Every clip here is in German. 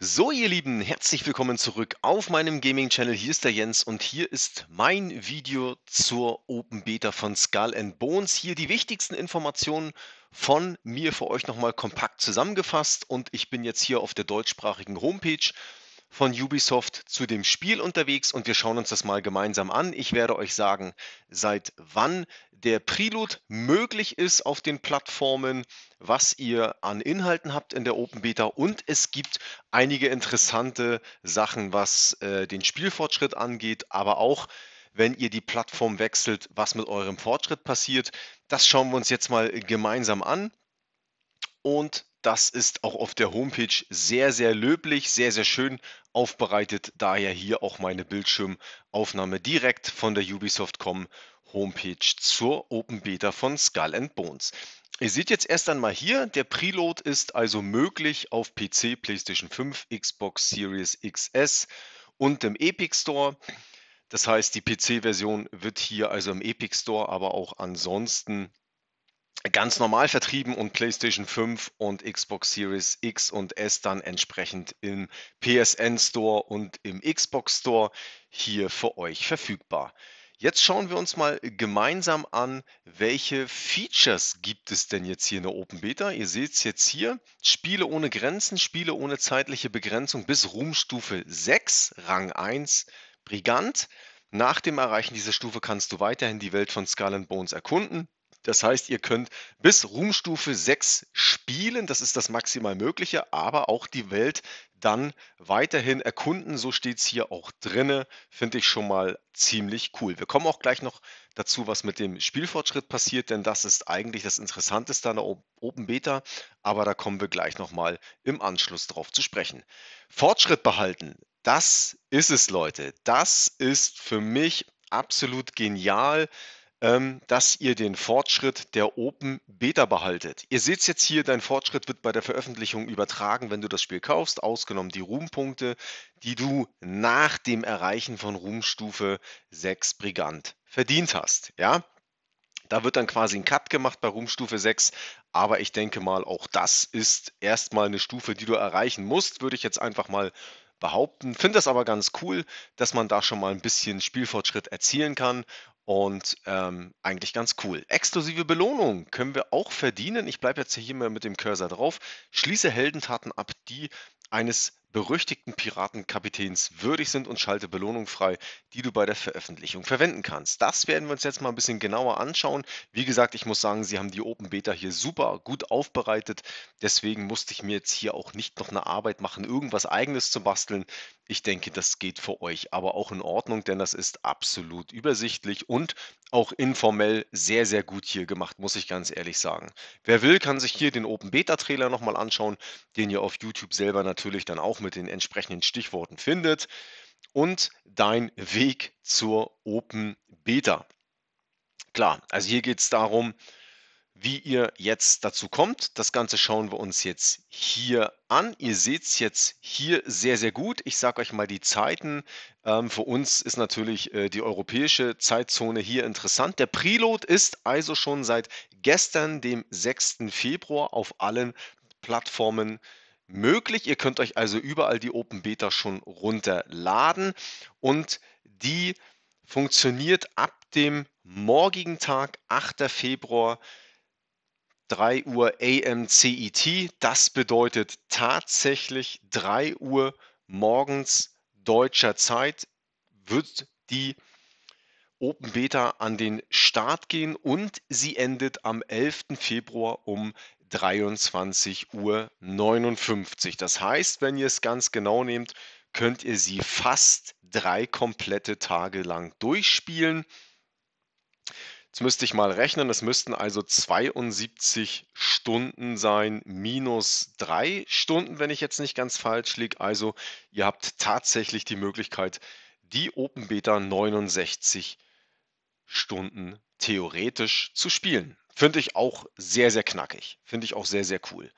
So, ihr Lieben, herzlich willkommen zurück auf meinem Gaming-Channel. Hier ist der Jens und hier ist mein Video zur Open Beta von Skull Bones. Hier die wichtigsten Informationen von mir für euch nochmal kompakt zusammengefasst und ich bin jetzt hier auf der deutschsprachigen Homepage von Ubisoft zu dem Spiel unterwegs und wir schauen uns das mal gemeinsam an. Ich werde euch sagen, seit wann der Prelude möglich ist auf den Plattformen, was ihr an Inhalten habt in der Open Beta und es gibt einige interessante Sachen, was äh, den Spielfortschritt angeht, aber auch wenn ihr die Plattform wechselt, was mit eurem Fortschritt passiert. Das schauen wir uns jetzt mal gemeinsam an. Und das ist auch auf der Homepage sehr, sehr löblich, sehr, sehr schön aufbereitet. Daher hier auch meine Bildschirmaufnahme direkt von der Ubisoft.com Homepage zur Open Beta von Skull and Bones. Ihr seht jetzt erst einmal hier, der Preload ist also möglich auf PC, PlayStation 5, Xbox Series XS und im Epic Store. Das heißt, die PC-Version wird hier also im Epic Store, aber auch ansonsten ganz normal vertrieben und PlayStation 5 und Xbox Series X und S dann entsprechend im PSN Store und im Xbox Store hier für euch verfügbar. Jetzt schauen wir uns mal gemeinsam an, welche Features gibt es denn jetzt hier in der Open Beta. Ihr seht es jetzt hier, Spiele ohne Grenzen, Spiele ohne zeitliche Begrenzung bis Ruhmstufe 6, Rang 1, Brigant. Nach dem Erreichen dieser Stufe kannst du weiterhin die Welt von Skull Bones erkunden, das heißt, ihr könnt bis Ruhmstufe 6 spielen, das ist das maximal Mögliche, aber auch die Welt dann weiterhin erkunden. So steht es hier auch drinne. Finde ich schon mal ziemlich cool. Wir kommen auch gleich noch dazu, was mit dem Spielfortschritt passiert, denn das ist eigentlich das Interessanteste an der Open Beta, aber da kommen wir gleich nochmal im Anschluss drauf zu sprechen. Fortschritt behalten, das ist es, Leute. Das ist für mich absolut genial. Ähm, dass ihr den Fortschritt der Open Beta behaltet. Ihr seht es jetzt hier, dein Fortschritt wird bei der Veröffentlichung übertragen, wenn du das Spiel kaufst, ausgenommen die Ruhmpunkte, die du nach dem Erreichen von Ruhmstufe 6 Brigant verdient hast. Ja, da wird dann quasi ein Cut gemacht bei Ruhmstufe 6. Aber ich denke mal, auch das ist erstmal eine Stufe, die du erreichen musst, würde ich jetzt einfach mal behaupten. Finde das aber ganz cool, dass man da schon mal ein bisschen Spielfortschritt erzielen kann und ähm, eigentlich ganz cool. Exklusive Belohnung können wir auch verdienen. Ich bleibe jetzt hier mal mit dem Cursor drauf. Schließe Heldentaten ab, die eines berüchtigten Piratenkapitäns würdig sind und schalte Belohnung frei, die du bei der Veröffentlichung verwenden kannst. Das werden wir uns jetzt mal ein bisschen genauer anschauen. Wie gesagt, ich muss sagen, sie haben die Open Beta hier super gut aufbereitet. Deswegen musste ich mir jetzt hier auch nicht noch eine Arbeit machen, irgendwas eigenes zu basteln. Ich denke, das geht für euch aber auch in Ordnung, denn das ist absolut übersichtlich und auch informell sehr, sehr gut hier gemacht, muss ich ganz ehrlich sagen. Wer will, kann sich hier den Open Beta Trailer nochmal anschauen, den ihr auf YouTube selber natürlich dann auch auch mit den entsprechenden Stichworten findet und dein Weg zur Open Beta. Klar, also hier geht es darum, wie ihr jetzt dazu kommt. Das Ganze schauen wir uns jetzt hier an. Ihr seht es jetzt hier sehr, sehr gut. Ich sage euch mal die Zeiten. Ähm, für uns ist natürlich äh, die europäische Zeitzone hier interessant. Der Preload ist also schon seit gestern, dem 6. Februar, auf allen Plattformen möglich. Ihr könnt euch also überall die Open Beta schon runterladen und die funktioniert ab dem morgigen Tag, 8. Februar, 3 Uhr AM CET. Das bedeutet tatsächlich 3 Uhr morgens deutscher Zeit wird die Open Beta an den Start gehen und sie endet am 11. Februar um 23.59 Uhr. Das heißt, wenn ihr es ganz genau nehmt, könnt ihr sie fast drei komplette Tage lang durchspielen. Jetzt müsste ich mal rechnen, es müssten also 72 Stunden sein, minus drei Stunden, wenn ich jetzt nicht ganz falsch liege. Also ihr habt tatsächlich die Möglichkeit, die Open Beta 69 Stunden theoretisch zu spielen. Finde ich auch sehr, sehr knackig. Finde ich auch sehr, sehr cool.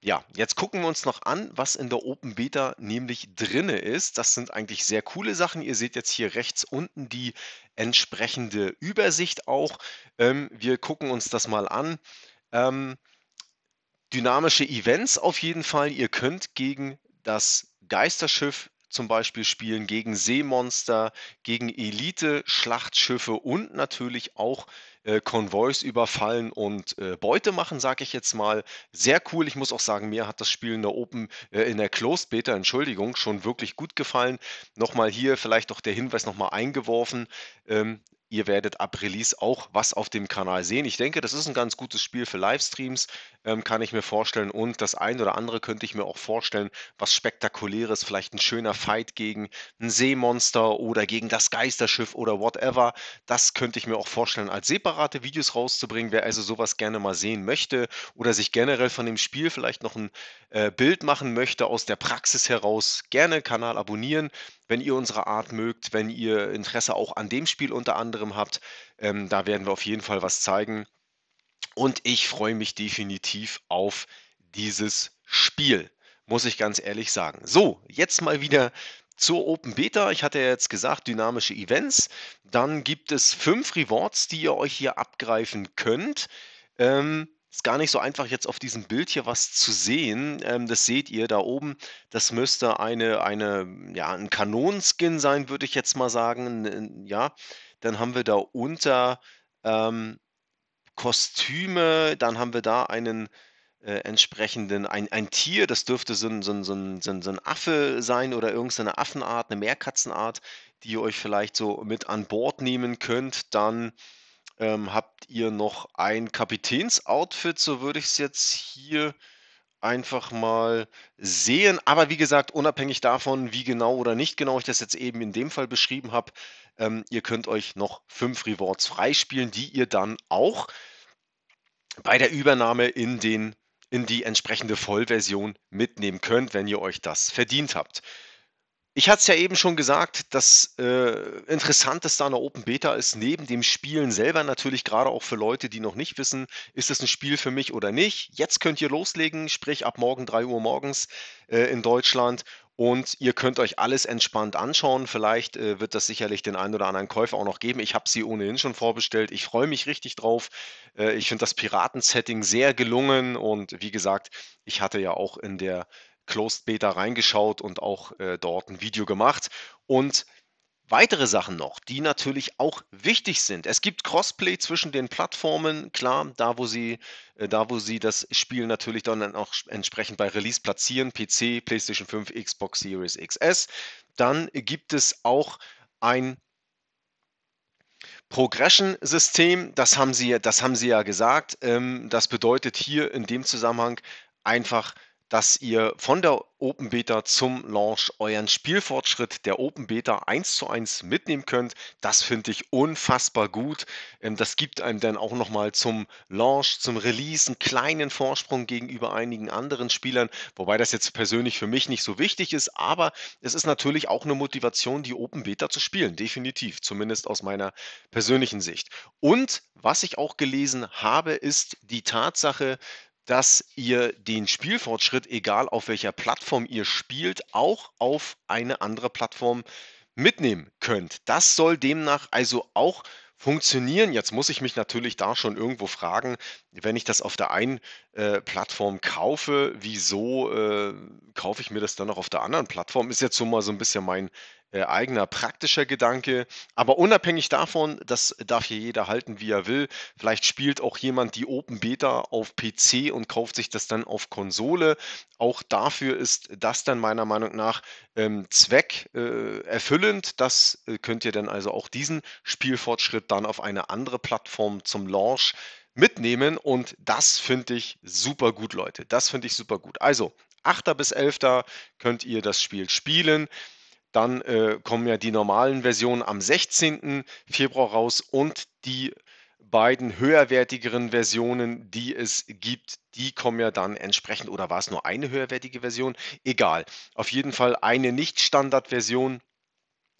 Ja, jetzt gucken wir uns noch an, was in der Open Beta nämlich drinne ist. Das sind eigentlich sehr coole Sachen. Ihr seht jetzt hier rechts unten die entsprechende Übersicht auch. Ähm, wir gucken uns das mal an. Ähm, dynamische Events auf jeden Fall. Ihr könnt gegen das Geisterschiff zum Beispiel spielen, gegen Seemonster, gegen Elite, Schlachtschiffe und natürlich auch gegen äh, Konvois überfallen und äh, Beute machen, sage ich jetzt mal. Sehr cool. Ich muss auch sagen, mir hat das Spiel in der Open, äh, in der Closed Beta, Entschuldigung, schon wirklich gut gefallen. Nochmal hier vielleicht auch der Hinweis nochmal eingeworfen. Ähm, Ihr werdet ab Release auch was auf dem Kanal sehen. Ich denke, das ist ein ganz gutes Spiel für Livestreams, ähm, kann ich mir vorstellen. Und das ein oder andere könnte ich mir auch vorstellen, was spektakuläres, vielleicht ein schöner Fight gegen ein Seemonster oder gegen das Geisterschiff oder whatever. Das könnte ich mir auch vorstellen, als separate Videos rauszubringen. Wer also sowas gerne mal sehen möchte oder sich generell von dem Spiel vielleicht noch ein äh, Bild machen möchte aus der Praxis heraus, gerne Kanal abonnieren wenn ihr unsere Art mögt, wenn ihr Interesse auch an dem Spiel unter anderem habt, ähm, da werden wir auf jeden Fall was zeigen. Und ich freue mich definitiv auf dieses Spiel, muss ich ganz ehrlich sagen. So, jetzt mal wieder zur Open Beta. Ich hatte ja jetzt gesagt, dynamische Events. Dann gibt es fünf Rewards, die ihr euch hier abgreifen könnt. Ähm, ist gar nicht so einfach, jetzt auf diesem Bild hier was zu sehen. Ähm, das seht ihr da oben. Das müsste eine, eine, ja, ein Kanonenskin sein, würde ich jetzt mal sagen. Ja, dann haben wir da unter ähm, Kostüme, dann haben wir da einen äh, entsprechenden, ein, ein Tier, das dürfte so ein, so, ein, so, ein, so, ein, so ein Affe sein oder irgendeine Affenart, eine Meerkatzenart, die ihr euch vielleicht so mit an Bord nehmen könnt. Dann ähm, habt ihr noch ein Kapitänsoutfit, so würde ich es jetzt hier einfach mal sehen. Aber wie gesagt, unabhängig davon, wie genau oder nicht genau ich das jetzt eben in dem Fall beschrieben habe, ähm, ihr könnt euch noch fünf Rewards freispielen, die ihr dann auch bei der Übernahme in, den, in die entsprechende Vollversion mitnehmen könnt, wenn ihr euch das verdient habt. Ich hatte es ja eben schon gesagt, das äh, Interessanteste an der Open Beta ist neben dem Spielen selber natürlich gerade auch für Leute, die noch nicht wissen, ist es ein Spiel für mich oder nicht. Jetzt könnt ihr loslegen, sprich ab morgen 3 Uhr morgens äh, in Deutschland und ihr könnt euch alles entspannt anschauen. Vielleicht äh, wird das sicherlich den einen oder anderen Käufer auch noch geben. Ich habe sie ohnehin schon vorbestellt. Ich freue mich richtig drauf. Äh, ich finde das Piraten-Setting sehr gelungen. Und wie gesagt, ich hatte ja auch in der Closed Beta reingeschaut und auch äh, dort ein Video gemacht. Und weitere Sachen noch, die natürlich auch wichtig sind. Es gibt Crossplay zwischen den Plattformen, klar, da wo sie, äh, da wo sie das Spiel natürlich dann auch entsprechend bei Release platzieren, PC, PlayStation 5, Xbox Series XS. Dann gibt es auch ein Progression-System, das haben sie, das haben sie ja gesagt. Ähm, das bedeutet hier in dem Zusammenhang einfach dass ihr von der Open Beta zum Launch euren Spielfortschritt der Open Beta 1 zu 1 mitnehmen könnt. Das finde ich unfassbar gut. Ähm, das gibt einem dann auch nochmal zum Launch, zum Release einen kleinen Vorsprung gegenüber einigen anderen Spielern, wobei das jetzt persönlich für mich nicht so wichtig ist, aber es ist natürlich auch eine Motivation, die Open Beta zu spielen, definitiv, zumindest aus meiner persönlichen Sicht. Und was ich auch gelesen habe, ist die Tatsache, dass ihr den Spielfortschritt, egal auf welcher Plattform ihr spielt, auch auf eine andere Plattform mitnehmen könnt. Das soll demnach also auch funktionieren. Jetzt muss ich mich natürlich da schon irgendwo fragen, wenn ich das auf der einen äh, Plattform kaufe, wieso äh, kaufe ich mir das dann auch auf der anderen Plattform? Ist jetzt so mal so ein bisschen mein äh, eigener praktischer Gedanke. Aber unabhängig davon, das darf hier jeder halten, wie er will. Vielleicht spielt auch jemand die Open Beta auf PC und kauft sich das dann auf Konsole. Auch dafür ist das dann meiner Meinung nach ähm, zweckerfüllend. Äh, das äh, könnt ihr dann also auch diesen Spielfortschritt dann auf eine andere Plattform zum Launch mitnehmen und das finde ich super gut, Leute. Das finde ich super gut. Also, 8. bis 11. könnt ihr das Spiel spielen. Dann äh, kommen ja die normalen Versionen am 16. Februar raus und die beiden höherwertigeren Versionen, die es gibt, die kommen ja dann entsprechend, oder war es nur eine höherwertige Version? Egal. Auf jeden Fall eine Nicht-Standard-Version.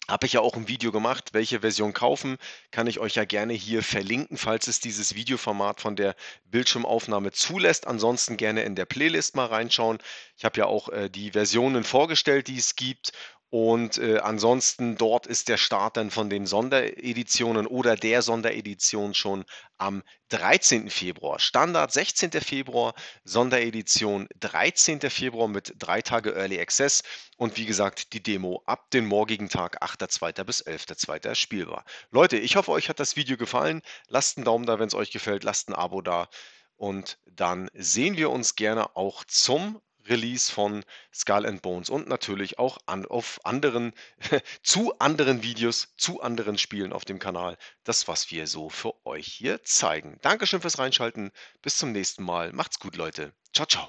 Habe ich ja auch ein Video gemacht. Welche Version kaufen, kann ich euch ja gerne hier verlinken, falls es dieses Videoformat von der Bildschirmaufnahme zulässt. Ansonsten gerne in der Playlist mal reinschauen. Ich habe ja auch äh, die Versionen vorgestellt, die es gibt und äh, ansonsten dort ist der Start dann von den Sondereditionen oder der Sonderedition schon am 13. Februar. Standard 16. Februar, Sonderedition 13. Februar mit drei Tage Early Access und wie gesagt die Demo ab dem morgigen Tag 8.2. bis 11.2. spielbar. Leute, ich hoffe, euch hat das Video gefallen. Lasst einen Daumen da, wenn es euch gefällt, lasst ein Abo da und dann sehen wir uns gerne auch zum Release von Skull and Bones und natürlich auch an, auf anderen, zu anderen Videos, zu anderen Spielen auf dem Kanal. Das, was wir so für euch hier zeigen. Dankeschön fürs Reinschalten. Bis zum nächsten Mal. Macht's gut, Leute. Ciao, ciao.